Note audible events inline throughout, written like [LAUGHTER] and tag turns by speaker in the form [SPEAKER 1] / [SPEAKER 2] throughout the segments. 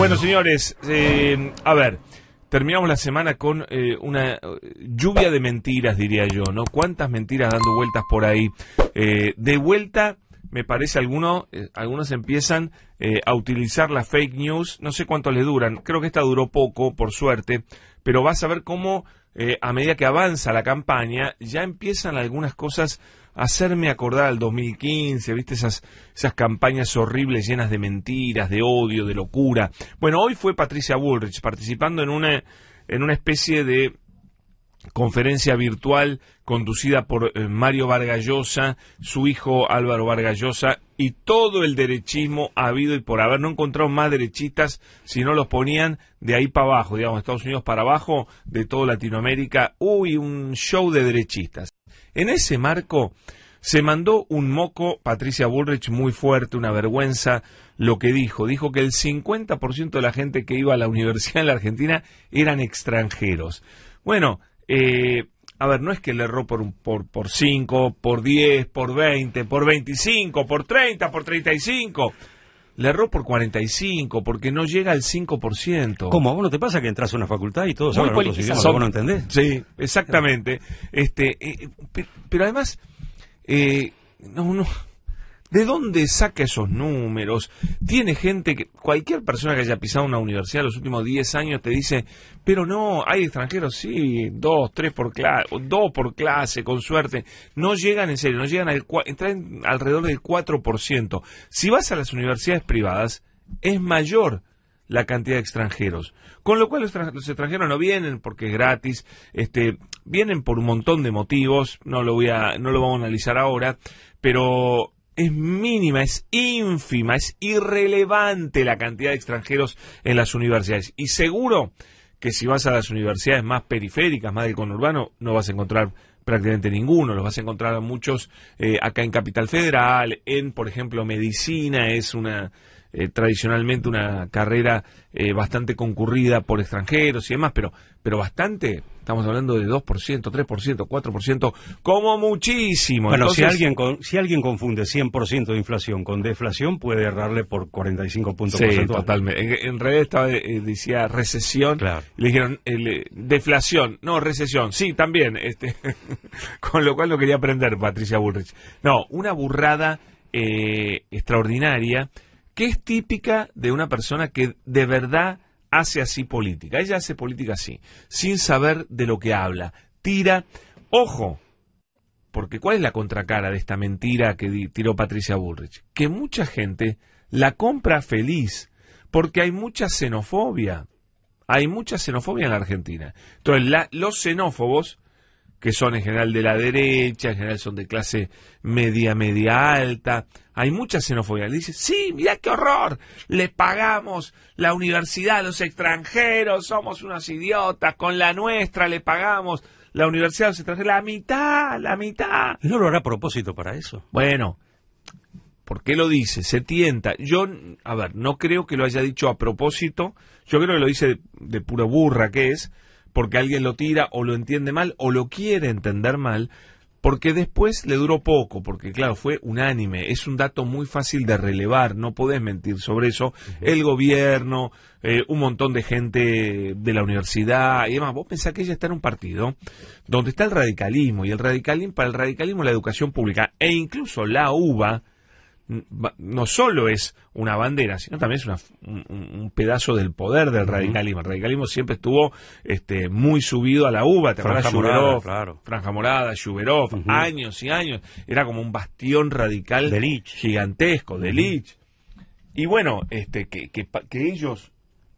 [SPEAKER 1] Bueno, señores, eh, a ver, terminamos la semana con eh, una lluvia de mentiras, diría yo, ¿no? ¿Cuántas mentiras dando vueltas por ahí? Eh, de vuelta, me parece, algunos, algunos empiezan a utilizar las fake news, no sé cuánto le duran, creo que esta duró poco, por suerte, pero vas a ver cómo... a medida que avanza la campaña, ya empiezan algunas cosas hacerme acordar al 2015, ¿viste? Esas, esas campañas horribles llenas de mentiras, de odio, de locura. Bueno, hoy fue Patricia Bullrich participando en una, en una especie de conferencia virtual conducida por eh, Mario Vargallosa, su hijo Álvaro Vargallosa y todo el derechismo ha habido y por haber. No encontrado más derechistas si no los ponían de ahí para abajo, digamos, Estados Unidos para abajo, de toda Latinoamérica. Uy, un show de derechistas. En ese marco se mandó un moco Patricia Bullrich muy fuerte, una vergüenza lo que dijo. Dijo que el 50% de la gente que iba a la [LAUGHS] universidad en la Argentina eran extranjeros. Bueno, eh, a ver, no es que le erró por, un, por, por 5, por 10, por 20, por 25, por 30, por 35. Le erró por 45, porque no llega al 5%. ¿Cómo? ¿A vos no te pasa que entras a una facultad y todos sabes otros idiomas? ¿Vos no entendés? Sí, exactamente. Este, eh, eh, pero además, eh, no, no, ¿De dónde saca esos números? Tiene gente que, cualquier persona que haya pisado una universidad los últimos 10 años te dice, pero no, hay extranjeros, sí, dos, tres por clase, dos por clase, con suerte. No llegan en serio, no llegan al, traen alrededor del 4%. Si vas a las universidades privadas, es mayor la cantidad de extranjeros. Con lo cual los extranjeros no vienen porque es gratis, este, vienen por un montón de motivos, no lo voy a, no lo vamos a analizar ahora, pero es mínima, es ínfima, es irrelevante la cantidad de extranjeros en las universidades. Y seguro que si vas a las universidades más periféricas, más del conurbano, no vas a encontrar prácticamente ninguno. Los vas a encontrar muchos eh, acá en Capital Federal, en, por ejemplo, medicina, es una eh, tradicionalmente una carrera eh, bastante concurrida por extranjeros y demás, pero, pero bastante Estamos hablando de 2%, 3%, 4%, como muchísimo. Bueno, si, alguien si alguien confunde 100% de inflación con deflación, puede errarle por 45 puntos sí, totalmente. En, redes eh, decía recesión. le dijeron eh, deflación, no recesión. Sí, también. Este, [LAUGHS] con lo cual lo quería aprender, Patricia Bullrich. No, una burrada eh, extraordinaria que es típica de una persona que de verdad hace así política. Ella hace política así, sin saber de lo que habla. Tira, ojo, porque ¿cuál es la contracara de esta mentira que tiró Patricia Bullrich? Que mucha gente la compra feliz, porque hay mucha xenofobia. Hay mucha xenofobia en la Argentina. Entonces, los xenófobos que son en general de la derecha, en general son de clase media, media alta. Hay mucha xenofobia. Le dice, sí, mira qué horror, le pagamos la universidad a los extranjeros, somos unos idiotas, con la nuestra le pagamos la universidad a los extranjeros, la mitad, la mitad. ¿No lo hará a propósito para eso? Bueno, ¿por qué lo dice? Se tienta. Yo, a ver, no creo que lo haya dicho a propósito, yo creo que lo dice de, de pura burra que es, porque alguien lo tira o lo entiende mal o lo quiere entender mal, porque después le duró poco, porque claro, fue unánime, es un dato muy fácil de relevar, no podés mentir sobre eso, el gobierno, eh, un montón de gente de la universidad y demás, vos pensás que ella está en un partido donde está el radicalismo, y el radicalismo, para el radicalismo la educación pública, e incluso la UBA, no solo es una bandera, sino también es una, un, pedazo del poder del radicalismo. El radicalismo siempre estuvo este, muy subido a la uva, Franja Morada, Franja Morada, años y años. Era como un bastión radical gigantesco, de Lich. Y bueno, este, que, ellos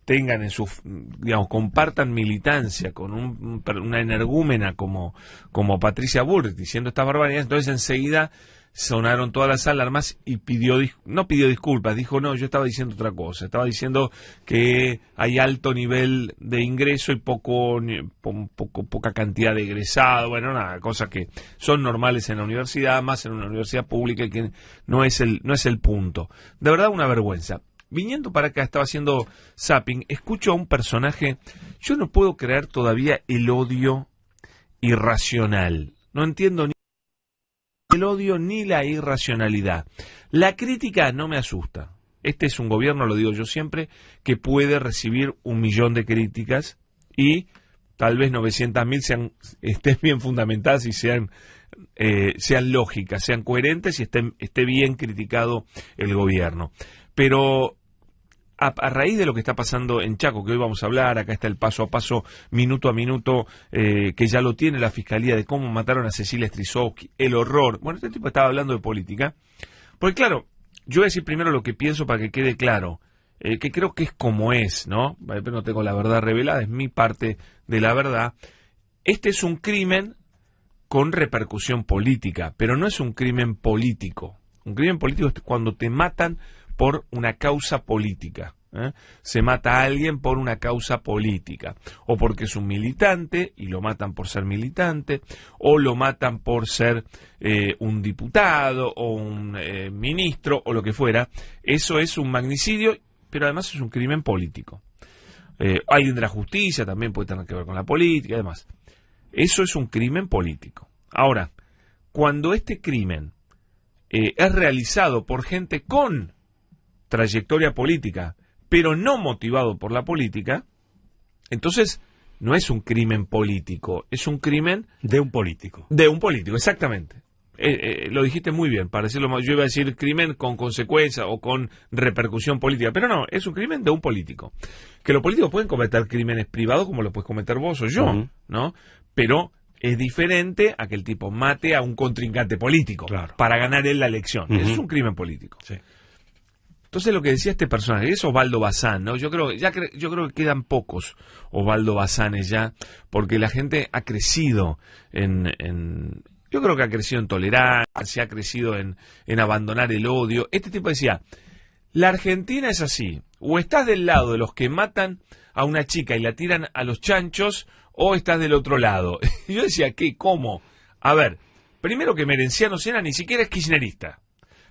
[SPEAKER 1] tengan en su, digamos, compartan militancia con una energúmena como, como Patricia Burt diciendo estas barbaridades, entonces enseguida sonaron todas las alarmas y pidió, no pidió disculpas, dijo, no, yo estaba diciendo otra cosa, estaba diciendo que hay alto nivel de ingreso y poco, poca cantidad de egresado, bueno, nada, cosas que son normales en la universidad, más en una universidad pública y que no es el, no es el punto. De verdad, una vergüenza. Viniendo para acá, estaba haciendo zapping, escucho a un personaje, yo no puedo creer todavía el odio irracional. No entiendo ni el odio ni la irracionalidad. La crítica no me asusta. Este es un gobierno, lo digo yo siempre, que puede recibir un millón de críticas y tal vez 900.000 sean estén bien fundamentadas y sean eh, sean lógicas, sean coherentes y esté bien criticado el gobierno. Pero a, raíz de lo que está pasando en Chaco, que hoy vamos a hablar, acá está el paso a paso, minuto a minuto, eh, que ya lo tiene la fiscalía de cómo mataron a Cecilia Strisowski, el horror. Bueno, este tipo estaba hablando de política. Porque claro, yo voy a decir primero lo que pienso para que quede claro, eh, que creo que es como es, ¿no? Pero no tengo la verdad revelada, es mi parte de la verdad. Este es un crimen con repercusión política, pero no es un crimen político. Un crimen político es cuando te matan por una causa política. ¿eh? Se mata a alguien por una causa política, o porque es un militante y lo matan por ser militante, o lo matan por ser eh, un diputado o un eh, ministro o lo que fuera. Eso es un magnicidio, pero además es un crimen político. alguien de la justicia también puede tener que ver con la política Además. Eso es un crimen político. Ahora, cuando este crimen es realizado por gente con trayectoria política, pero no motivado por la política, entonces no es un crimen político, es un crimen... De un político. De un político, exactamente. Eh, eh, lo dijiste muy bien, para decirlo más, yo iba a decir crimen con consecuencia o con repercusión política, pero no, es un crimen de un político. Que los políticos pueden cometer crímenes privados como lo puedes cometer vos o yo, ¿no? Pero es diferente a que el tipo mate a un contrincante político para ganar él la elección. Es un crimen político. Sí. Entonces lo que decía este personaje, es Osvaldo Bazán, ¿no? Yo creo, ya yo creo que quedan pocos Osvaldo Bazanes ya, porque la gente ha crecido en, yo creo que ha crecido en tolerancia, ha crecido en, abandonar el odio. Este tipo decía, la Argentina es así, o estás del lado de los que matan a una chica y la tiran a los chanchos, o estás del otro lado. [LAUGHS] yo decía, ¿qué? ¿Cómo? A ver, primero que Merenciano Sena ni siquiera es kirchnerista.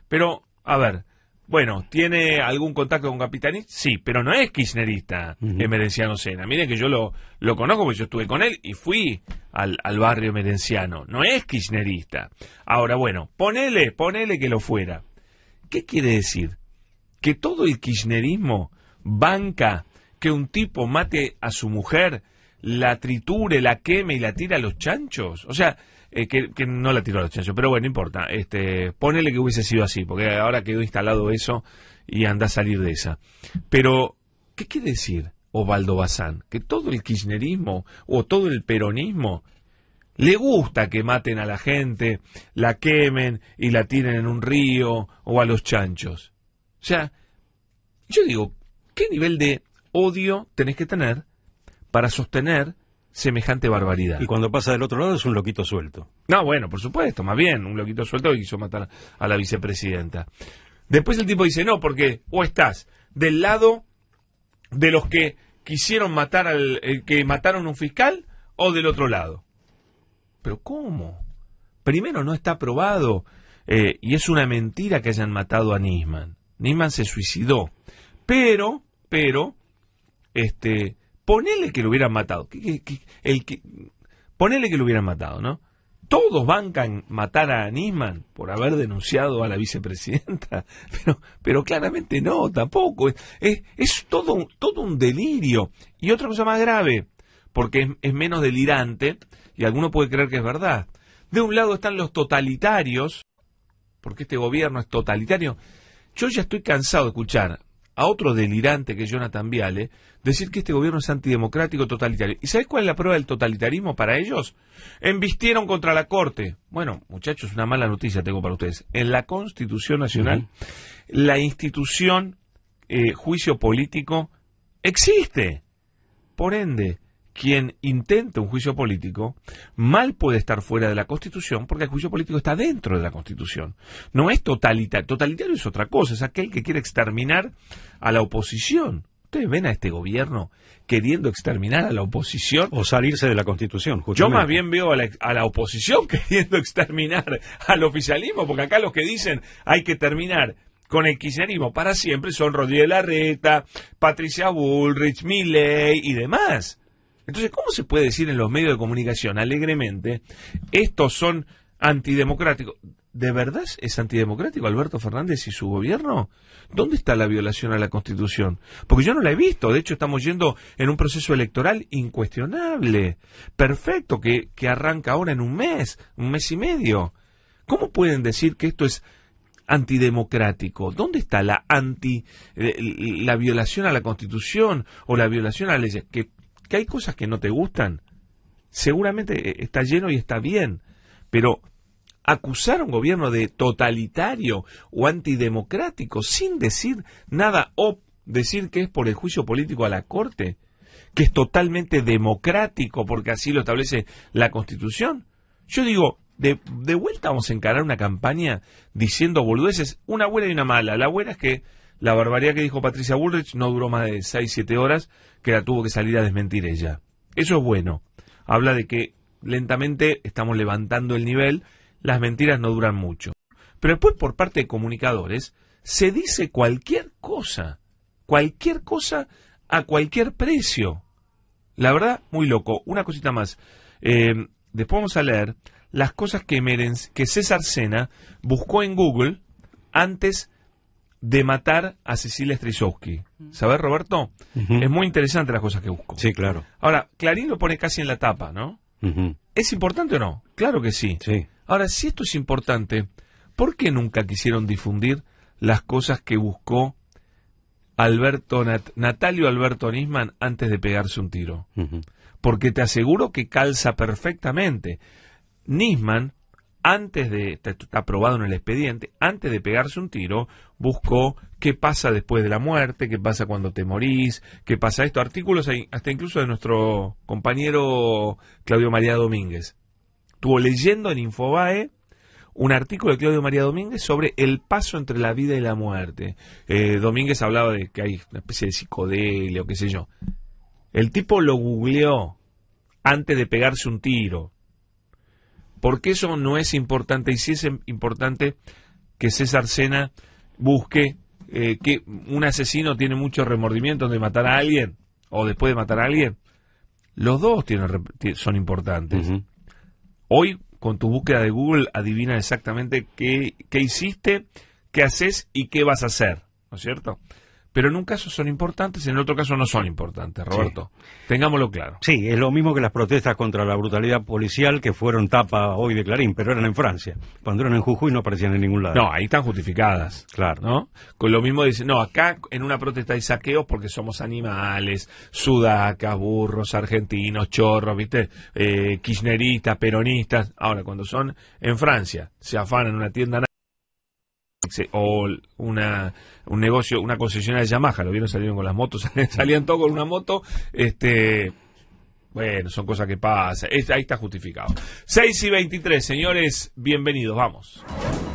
[SPEAKER 1] Pero, a ver, bueno, ¿tiene algún contacto con Capitanich? Sí, pero no es kirchnerista el merenciano Sena. Miren que yo lo, conozco porque yo estuve con él y fui al, barrio merenciano. No es kirchnerista. Ahora, bueno, ponele, ponele que lo fuera. ¿Qué quiere decir? ¿Que todo el kirchnerismo banca que un tipo mate a su mujer, la triture, la queme y la tira a los chanchos? O sea, eh, que, no la tiró a los chanchos. Pero bueno, no importa. Este, ponele que hubiese sido así, porque ahora quedó instalado eso y anda a salir de esa. Pero, ¿qué quiere decir Ovaldo Bazán? Que todo el kirchnerismo o todo el peronismo le gusta que maten a la gente, la quemen y la tiren en un río o a los chanchos. O sea, yo digo, ¿qué nivel de odio tenés que tener para sostener semejante barbaridad. Y cuando pasa del otro lado es un loquito suelto. No, bueno, por supuesto, más bien, un loquito suelto que quiso matar a la vicepresidenta. Después el tipo dice, no, porque o estás del lado de los que quisieron matar al eh, que mataron un fiscal o del otro lado. Pero ¿cómo? Primero no está probado eh, y es una mentira que hayan matado a Nisman. Nisman se suicidó. Pero, pero, este, Ponele que lo hubieran matado. el que, ponele que lo hubieran matado, ¿no? Todos bancan matar a Nisman por haber denunciado a la vicepresidenta, [LAUGHS] pero, pero claramente no, tampoco. Es, todo, un, todo un delirio. Y otra cosa más grave, porque es, es menos delirante, y alguno puede creer que es verdad. De un lado están los totalitarios, porque este gobierno es totalitario. Yo ya estoy cansado de escuchar a otro delirante que es Jonathan Viale, decir que este gobierno es antidemocrático, totalitario. ¿Y sabes cuál es la prueba del totalitarismo para ellos? Embistieron contra la Corte. Bueno, muchachos, una mala noticia tengo para ustedes. En la Constitución Nacional, la institución eh, juicio político existe. Por ende, quien intenta un juicio político mal puede estar fuera de la Constitución porque el juicio político está dentro de la Constitución. No es totalitario. Totalitario es otra cosa, es aquel que quiere exterminar a la oposición. Ustedes ven a este gobierno queriendo exterminar a la oposición. O salirse de la Constitución, Yo más bien veo a la, oposición [LAUGHS] queriendo exterminar al oficialismo, porque acá los que dicen hay que terminar con el kirchnerismo para siempre son Rodríguez Larreta, Patricia Bullrich, Milley y demás. Entonces, ¿cómo se puede decir en los medios de comunicación alegremente, estos son antidemocráticos? ¿De verdad es antidemocrático Alberto Fernández y su gobierno? ¿Dónde está la violación a la Constitución? Porque yo no la he visto. De hecho, estamos yendo en un proceso electoral incuestionable, perfecto, que, arranca ahora en un mes, un mes y medio. ¿Cómo pueden decir que esto es antidemocrático? ¿Dónde está la anti, eh, la violación a la Constitución o la violación a las leyes? Que que hay cosas que no te gustan, seguramente eh, está lleno y está bien, pero acusar a un gobierno de totalitario o antidemocrático sin decir nada o decir que es por el juicio político a la Corte, que es totalmente democrático porque así lo establece la Constitución. Yo digo, de, vuelta vamos a encarar una campaña diciendo boludeces, una buena y una mala. La buena es que la barbaridad que dijo Patricia Bullrich no duró más de 6-7 horas, que la tuvo que salir a desmentir ella. Eso es bueno. Habla de que lentamente estamos levantando el nivel, las mentiras no duran mucho. Pero después por parte de comunicadores se dice cualquier cosa, cualquier cosa a cualquier precio. La verdad, muy loco. Una cosita más. Eh, después vamos a leer las cosas que, que César Sena buscó en Google antes de matar a Cecilia Strisowski. Mm. ¿Sabes, Roberto? Es muy interesante las cosas que busco. Sí, claro. Ahora, Clarín lo pone casi en la tapa, ¿no? ¿Es importante o no? Claro que sí. sí. Ahora, si esto es importante, ¿por qué nunca quisieron difundir las cosas que buscó Alberto Natalio Alberto Nisman antes de pegarse un tiro? Porque te aseguro que calza perfectamente. Nisman antes de, está, aprobado en el expediente, antes de pegarse un tiro, buscó qué pasa después de la muerte, qué pasa cuando te morís, qué pasa esto. Artículos hasta incluso de nuestro compañero Claudio María Domínguez. Estuvo leyendo en Infobae un artículo de Claudio María Domínguez sobre el paso entre la vida y la muerte. Eh, Domínguez hablaba de que hay una especie de psicodelia o qué sé yo. El tipo lo googleó antes de pegarse un tiro. Porque eso no es importante? Y si es importante que César Sena busque eh, que un asesino tiene muchos remordimientos de matar a alguien o después de matar a alguien. Los dos tienen, son importantes. Hoy, con tu búsqueda de Google, adivina exactamente qué, qué hiciste, qué haces y qué vas a hacer. ¿No es cierto? pero en un caso son importantes, y en el otro caso no son importantes, Roberto. Tengámoslo claro. Sí, es lo mismo que las protestas contra la brutalidad policial que fueron tapa hoy de Clarín, pero eran en Francia. Cuando eran en Jujuy no aparecían en ningún lado. No, ahí están justificadas. Claro. ¿no? Con lo mismo dicen, no, acá en una protesta hay saqueos porque somos animales, sudacas, burros, argentinos, chorros, ¿viste? Eh, kirchneristas, peronistas. Ahora, cuando son en Francia, se afanan en una tienda o una, un negocio, una concesionaria de Yamaha, lo vieron, salieron con las motos, [LAUGHS] salían todos con una moto, este... Bueno, son cosas que pasan. Ahí está justificado. 6 y 23, señores, bienvenidos, vamos.